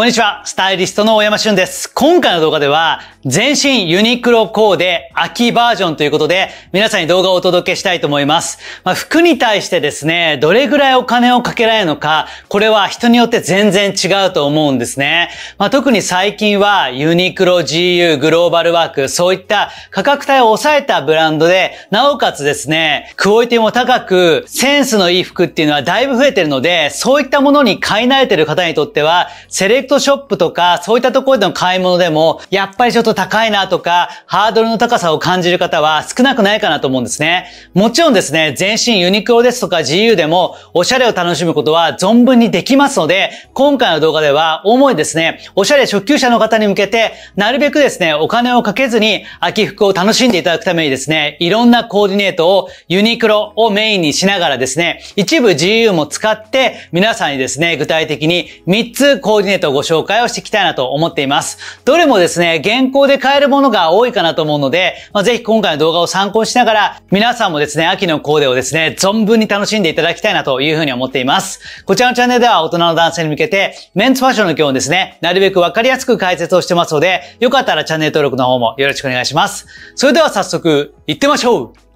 こんにちは、スタイリストの大山俊です。今回の動画では、全身ユニクロコーデ秋バージョンということで、皆さんに動画をお届けしたいと思います。まあ、服に対してですね、どれぐらいお金をかけられるのか、これは人によって全然違うと思うんですね。まあ、特に最近は、ユニクロ、GU、グローバルワーク、そういった価格帯を抑えたブランドで、なおかつですね、クオリティも高く、センスのいい服っていうのはだいぶ増えてるので、そういったものに買い慣れてる方にとっては、セレクトショップとか、そういったところでの買い物でも、やっぱりちょっと高いなとか、ハードルの高さを感じる方は少なくないかなと思うんですね。もちろんですね、全身ユニクロですとか GU でも、おしゃれを楽しむことは存分にできますので、今回の動画では、主にですね、おしゃれ初級者の方に向けて、なるべくですね、お金をかけずに、秋服を楽しんでいただくためにですね、いろんなコーディネートを、ユニクロをメインにしながらですね、一部 GU も使って、皆さんにですね、具体的に3つコーディネートをご紹介をしていきたいなと思っています。どれもですね、現行で買えるものが多いかなと思うので、まあ、ぜひ今回の動画を参考にしながら、皆さんもですね、秋のコーデをですね、存分に楽しんでいただきたいなというふうに思っています。こちらのチャンネルでは大人の男性に向けて、メンツファッションの今日本ですね、なるべくわかりやすく解説をしてますので、よかったらチャンネル登録の方もよろしくお願いします。それでは早速、行ってみましょう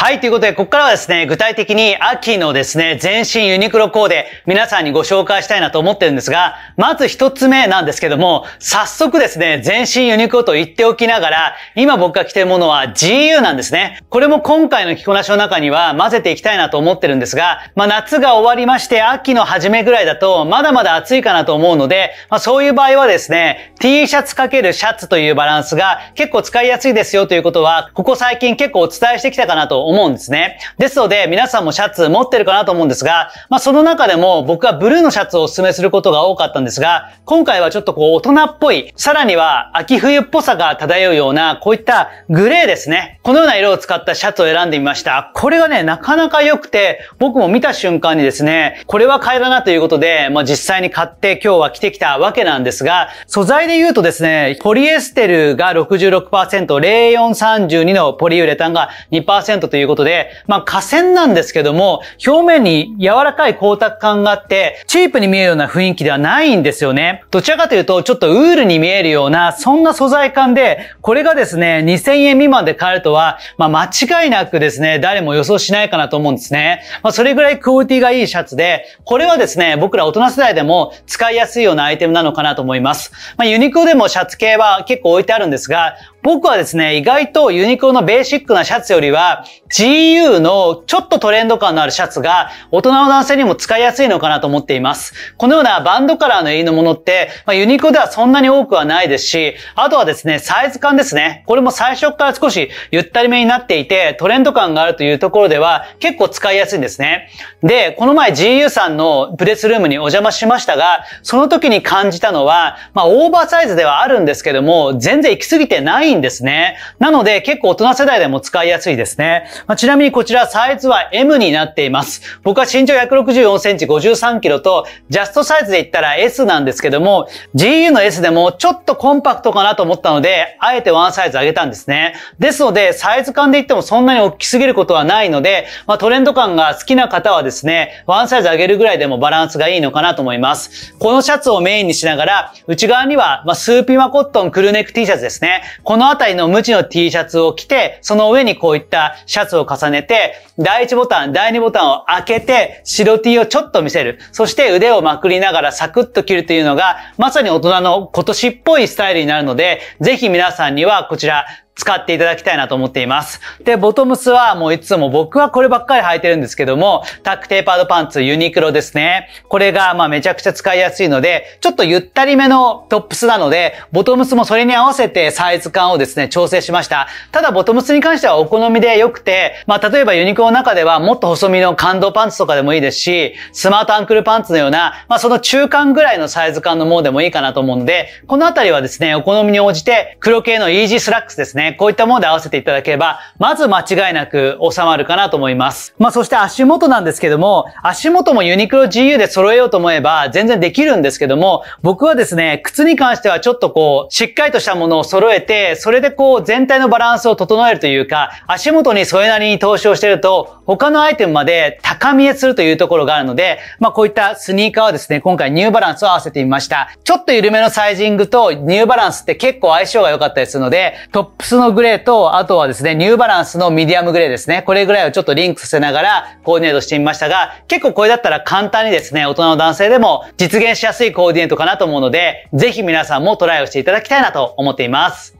はい、ということで、ここからはですね、具体的に秋のですね、全身ユニクロコーデ、皆さんにご紹介したいなと思ってるんですが、まず一つ目なんですけども、早速ですね、全身ユニクロと言っておきながら、今僕が着てるものは GU なんですね。これも今回の着こなしの中には混ぜていきたいなと思ってるんですが、まあ夏が終わりまして、秋の初めぐらいだと、まだまだ暑いかなと思うので、まあそういう場合はですね、T シャツかけるシャツというバランスが結構使いやすいですよということは、ここ最近結構お伝えしてきたかなと思うんですね。ですので、皆さんもシャツ持ってるかなと思うんですが、まあその中でも僕はブルーのシャツをお勧めすることが多かったんですが、今回はちょっとこう大人っぽい、さらには秋冬っぽさが漂うような、こういったグレーですね。このような色を使ったシャツを選んでみました。これがね、なかなか良くて、僕も見た瞬間にですね、これは買えだなということで、まあ実際に買って今日は着てきたわけなんですが、素材で言うとですね、ポリエステルが66%、0432のポリウレタンが2%というということで、まあ、河川なんですけども、表面に柔らかい光沢感があって、チープに見えるような雰囲気ではないんですよね。どちらかというと、ちょっとウールに見えるような、そんな素材感で、これがですね、2000円未満で買えるとは、まあ、間違いなくですね、誰も予想しないかなと思うんですね。まあ、それぐらいクオリティがいいシャツで、これはですね、僕ら大人世代でも使いやすいようなアイテムなのかなと思います。まあ、ユニクロでもシャツ系は結構置いてあるんですが、僕はですね、意外とユニクロのベーシックなシャツよりは、GU のちょっとトレンド感のあるシャツが、大人の男性にも使いやすいのかなと思っています。このようなバンドカラーの入りのものって、まあ、ユニクロではそんなに多くはないですし、あとはですね、サイズ感ですね。これも最初から少しゆったりめになっていて、トレンド感があるというところでは、結構使いやすいんですね。で、この前 GU さんのプレスルームにお邪魔しましたが、その時に感じたのは、まあ、オーバーサイズではあるんですけども、全然行き過ぎてないんんですね。なので結構大人世代でも使いやすいですね。まあ、ちなみにこちらサイズは M になっています。僕は身長164センチ53キロと、ジャストサイズで言ったら S なんですけども、GU の S でもちょっとコンパクトかなと思ったので、あえてワンサイズ上げたんですね。ですので、サイズ感で言ってもそんなに大きすぎることはないので、まあ、トレンド感が好きな方はですね、ワンサイズ上げるぐらいでもバランスがいいのかなと思います。このシャツをメインにしながら、内側には、まあ、スーピマコットンクルーネック T シャツですね。このあたりの無地の T シャツを着て、その上にこういったシャツを重ねて、第1ボタン、第2ボタンを開けて、白 T をちょっと見せる。そして腕をまくりながらサクッと着るというのが、まさに大人の今年っぽいスタイルになるので、ぜひ皆さんにはこちら、使っていただきたいなと思っています。で、ボトムスはもういつも僕はこればっかり履いてるんですけども、タックテーパードパンツユニクロですね。これがまあめちゃくちゃ使いやすいので、ちょっとゆったりめのトップスなので、ボトムスもそれに合わせてサイズ感をですね、調整しました。ただボトムスに関してはお好みで良くて、まあ例えばユニクロの中ではもっと細身の感動パンツとかでもいいですし、スマートアンクルパンツのような、まあその中間ぐらいのサイズ感のものでもいいかなと思うので、このあたりはですね、お好みに応じて黒系のイージースラックスですね。こういったもので合わせていただければ、まず間違いなく収まるかなと思います。まあそして足元なんですけども、足元もユニクロ GU で揃えようと思えば全然できるんですけども、僕はですね、靴に関してはちょっとこう、しっかりとしたものを揃えて、それでこう全体のバランスを整えるというか、足元にそれなりに投資をしてると、他のアイテムまで高見えするというところがあるので、まあこういったスニーカーはですね、今回ニューバランスを合わせてみました。ちょっと緩めのサイジングとニューバランスって結構相性が良かったりするので、トップスのグレーと、あとはですね、ニューバランスのミディアムグレーですね。これぐらいをちょっとリンクさせながらコーディネートしてみましたが、結構これだったら簡単にですね、大人の男性でも実現しやすいコーディネートかなと思うので、ぜひ皆さんもトライをしていただきたいなと思っています。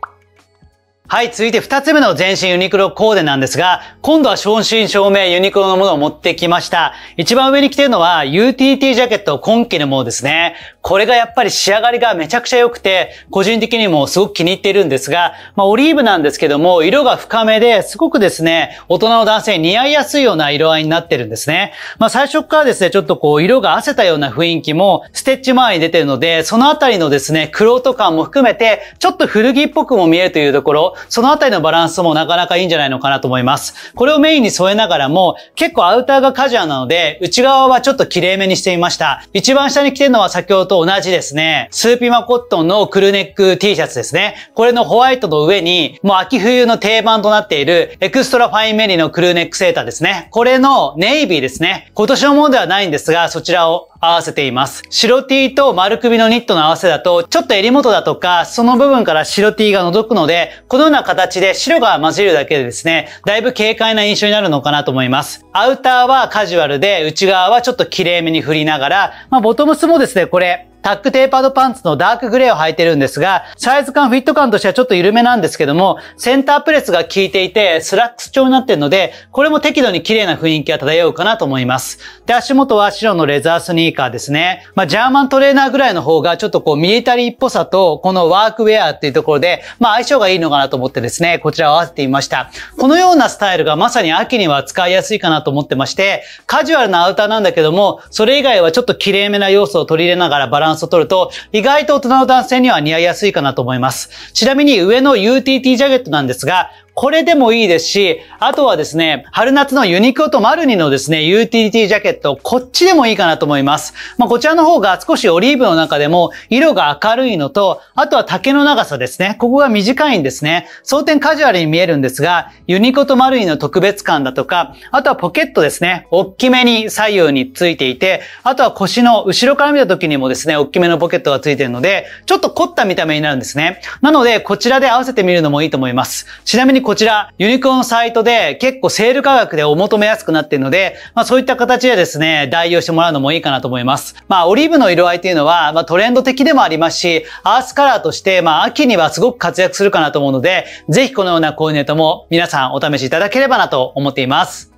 はい、続いて二つ目の全身ユニクロコーデなんですが、今度は正真正銘ユニクロのものを持ってきました。一番上に着てるのは UTT ジャケット今季のものですね。これがやっぱり仕上がりがめちゃくちゃ良くて、個人的にもすごく気に入っているんですが、まあ、オリーブなんですけども、色が深めですごくですね、大人の男性に似合いやすいような色合いになってるんですね。まあ、最初からですね、ちょっとこう、色が汗たような雰囲気も、ステッチ周りに出てるので、そのあたりのですね、黒ロ感も含めて、ちょっと古着っぽくも見えるというところ、そのあたりのバランスもなかなかいいんじゃないのかなと思います。これをメインに添えながらも、結構アウターがカジュアルなので、内側はちょっと綺麗めにしてみました。一番下に着てるのは先ほど同じですね、スーピマコットンのクルネック T シャツですね。これのホワイトの上に、もう秋冬の定番となっている、エクストラファインメリーのクルネックセーターですね。これのネイビーですね。今年のものではないんですが、そちらを合わせています。白 T と丸首のニットの合わせだと、ちょっと襟元だとか、その部分から白 T が覗くので、このような形で白が混じるだけでですね、だいぶ軽快な印象になるのかなと思います。アウターはカジュアルで、内側はちょっと綺麗めに振りながら、まあ、ボトムスもですね、これ、タックテーパードパンツのダークグレーを履いてるんですが、サイズ感、フィット感としてはちょっと緩めなんですけども、センタープレスが効いていて、スラックス調になってるので、これも適度に綺麗な雰囲気が漂うかなと思います。で、足元は白のレザースニーカーですね。まあ、ジャーマントレーナーぐらいの方が、ちょっとこう、ミリタリーっぽさと、このワークウェアっていうところで、まあ、相性がいいのかなと思ってですね、こちらを合わせてみました。このようなスタイルがまさに秋には使いやすいかなと思ってまして、カジュアルなアウターなんだけども、それ以外はちょっと綺麗めな要素を取り入れながらバランススを取ると、意外と大人の男性には似合いやすいかなと思います。ちなみに上の UTT ジャケットなんですが、これでもいいですし、あとはですね、春夏のユニクロとマルニのですね、ユーティリティジャケット、こっちでもいいかなと思います。まあ、こちらの方が少しオリーブの中でも色が明るいのと、あとは丈の長さですね。ここが短いんですね。装点カジュアルに見えるんですが、ユニコとマルイの特別感だとか、あとはポケットですね。大きめに左右についていて、あとは腰の後ろから見た時にもですね、大きめのポケットがついているので、ちょっと凝った見た目になるんですね。なので、こちらで合わせてみるのもいいと思います。ちなみにこちら、ユニコーのサイトで結構セール価格でお求めやすくなっているので、まあそういった形でですね、代用してもらうのもいいかなと思います。まあオリーブの色合いというのは、まあトレンド的でもありますし、アースカラーとして、まあ秋にはすごく活躍するかなと思うので、ぜひこのようなコーディネートも皆さんお試しいただければなと思っています。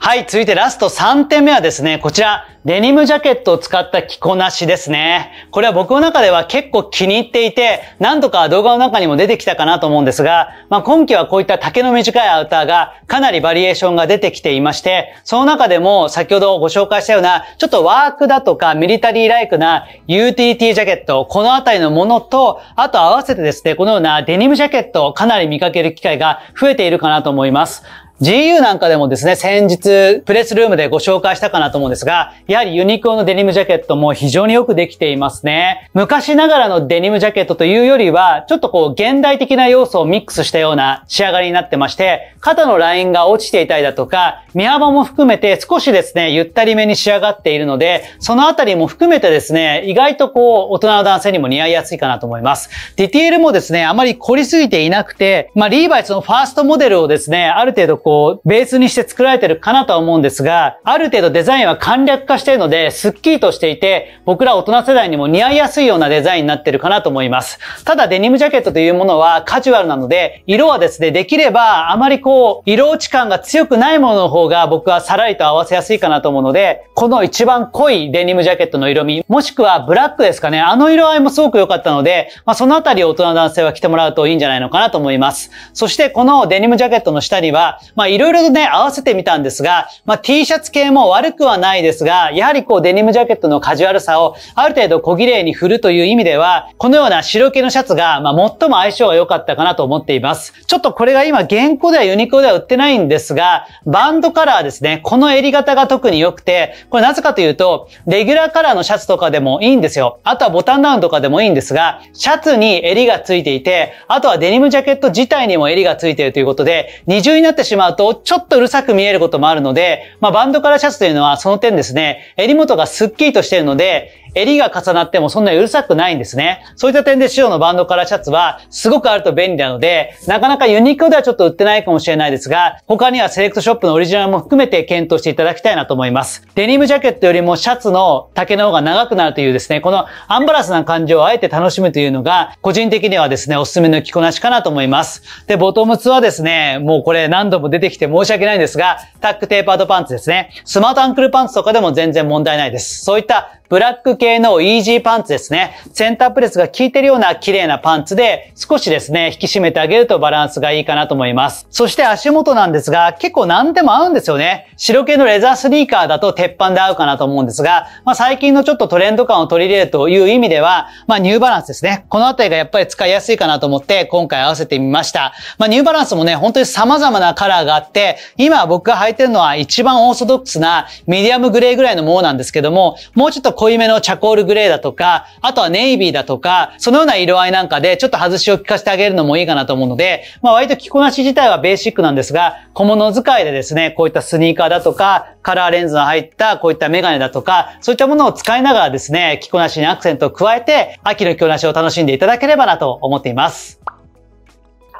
はい、続いてラスト3点目はですね、こちら、デニムジャケットを使った着こなしですね。これは僕の中では結構気に入っていて、何度か動画の中にも出てきたかなと思うんですが、まあ今季はこういった丈の短いアウターがかなりバリエーションが出てきていまして、その中でも先ほどご紹介したような、ちょっとワークだとかミリタリーライクなユーティリティジャケット、このあたりのものと、あと合わせてですね、このようなデニムジャケットをかなり見かける機会が増えているかなと思います。GU なんかでもですね、先日プレスルームでご紹介したかなと思うんですが、やはりユニクロのデニムジャケットも非常によくできていますね。昔ながらのデニムジャケットというよりは、ちょっとこう現代的な要素をミックスしたような仕上がりになってまして、肩のラインが落ちていたりだとか、身幅も含めて少しですね、ゆったりめに仕上がっているので、そのあたりも含めてですね、意外とこう大人の男性にも似合いやすいかなと思います。ディテールもですね、あまり凝りすぎていなくて、まあリーバイスのファーストモデルをですね、ある程度こう、ベースにして作られてるかなとは思うんですが、ある程度デザインは簡略化しているので、スッキリとしていて、僕ら大人世代にも似合いやすいようなデザインになってるかなと思います。ただデニムジャケットというものはカジュアルなので、色はですね、できればあまりこう、色落ち感が強くないものの方が僕はさらりと合わせやすいかなと思うので、この一番濃いデニムジャケットの色味、もしくはブラックですかね、あの色合いもすごく良かったので、まあ、そのあたり大人男性は着てもらうといいんじゃないのかなと思います。そしてこのデニムジャケットの下には、まあいろいろとね、合わせてみたんですが、まあ T シャツ系も悪くはないですが、やはりこうデニムジャケットのカジュアルさをある程度小綺麗に振るという意味では、このような白系のシャツが、まあ最も相性が良かったかなと思っています。ちょっとこれが今現行ではユニクロでは売ってないんですが、バンドカラーですね、この襟型が特に良くて、これなぜかというと、レギュラーカラーのシャツとかでもいいんですよ。あとはボタンダウンとかでもいいんですが、シャツに襟がついていて、あとはデニムジャケット自体にも襟がついているということで、二重になってしまうあと、ちょっとうるさく見えることもあるので、まあ、バンドカラーシャツというのはその点ですね、襟元がスッキリとしているので、襟が重なってもそんなにうるさくないんですね。そういった点で白のバンドカラーシャツはすごくあると便利なので、なかなかユニクロではちょっと売ってないかもしれないですが、他にはセレクトショップのオリジナルも含めて検討していただきたいなと思います。デニムジャケットよりもシャツの丈の方が長くなるというですね、このアンバランスな感じをあえて楽しむというのが、個人的にはですね、おすすめの着こなしかなと思います。で、ボトムツはですね、もうこれ何度も出てきて申し訳ないんですが、タックテーパードパンツですね。スマートアンクルパンツとかでも全然問題ないです。そういったブラック系のイージーパンツですね。センタープレスが効いてるような綺麗なパンツで、少しですね、引き締めてあげるとバランスがいいかなと思います。そして足元なんですが、結構何でも合うんですよね。白系のレザースニーカーだと鉄板で合うかなと思うんですが、まあ、最近のちょっとトレンド感を取り入れるという意味では、まあ、ニューバランスですね。このあたりがやっぱり使いやすいかなと思って、今回合わせてみました。まあ、ニューバランスもね、本当に様々なカラーがあって、今僕が履いてるのは一番オーソドックスなミディアムグレーぐらいのものなんですけども、もうちょっと濃いめのチャコールグレーだとか、あとはネイビーだとか、そのような色合いなんかでちょっと外しを効かせてあげるのもいいかなと思うので、まあ割と着こなし自体はベーシックなんですが、小物使いでですね、こういったスニーカーだとか、カラーレンズの入ったこういったメガネだとか、そういったものを使いながらですね、着こなしにアクセントを加えて、秋の着こなしを楽しんでいただければなと思っています。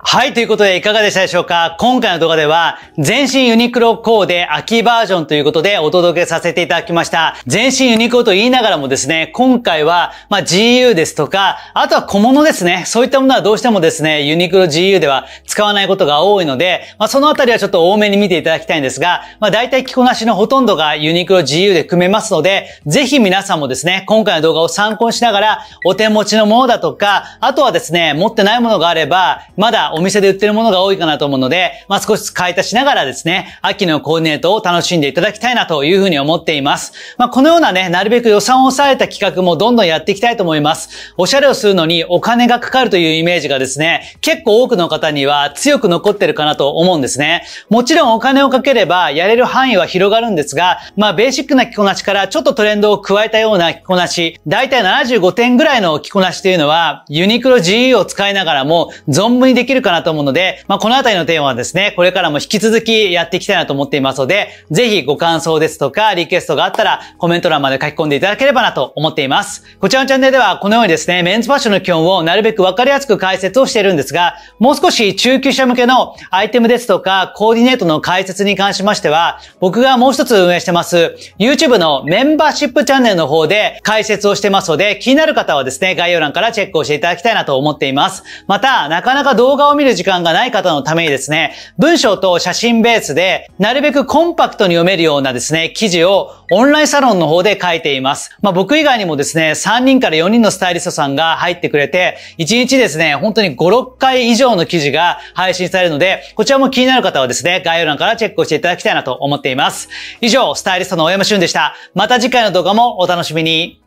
はい、ということでいかがでしたでしょうか今回の動画では、全身ユニクロコーデ秋バージョンということでお届けさせていただきました。全身ユニクロと言いながらもですね、今回は、まあ、GU ですとか、あとは小物ですね。そういったものはどうしてもですね、ユニクロ GU では使わないことが多いので、まあ、そのあたりはちょっと多めに見ていただきたいんですが、まあ、大体着こなしのほとんどがユニクロ GU で組めますので、ぜひ皆さんもですね、今回の動画を参考にしながら、お手持ちのものだとか、あとはですね、持ってないものがあれば、まだお店で売ってるものが多いかなと思うので、まあ、少し買い足しながらですね、秋のコーディネートを楽しんでいただきたいなというふうに思っています。まあ、このようなね、なるべく予算を抑えた企画もどんどんやっていきたいと思います。おしゃれをするのにお金がかかるというイメージがですね、結構多くの方には強く残ってるかなと思うんですね。もちろんお金をかければやれる範囲は広がるんですが、まあ、ベーシックな着こなしからちょっとトレンドを加えたような着こなし、だいたい75点ぐらいの着こなしというのは、ユニクロ GE を使いながらも存分にできるるかなと思うので、まあ、このあたりのテーマはですね、これからも引き続きやっていきたいなと思っていますので、ぜひご感想ですとか、リクエストがあったら、コメント欄まで書き込んでいただければなと思っています。こちらのチャンネルでは、このようにですね、メンズファッションの基本をなるべくわかりやすく解説をしているんですが、もう少し中級者向けのアイテムですとか、コーディネートの解説に関しましては、僕がもう一つ運営してます、YouTube のメンバーシップチャンネルの方で解説をしてますので、気になる方はですね、概要欄からチェックをしていただきたいなと思っています。また、なかなか動画をを見る時間がない方のためにですね、文章と写真ベースで、なるべくコンパクトに読めるようなですね、記事をオンラインサロンの方で書いています。まあ僕以外にもですね、3人から4人のスタイリストさんが入ってくれて、1日ですね、本当に5、6回以上の記事が配信されるので、こちらも気になる方はですね、概要欄からチェックをしていただきたいなと思っています。以上、スタイリストの大山俊でした。また次回の動画もお楽しみに。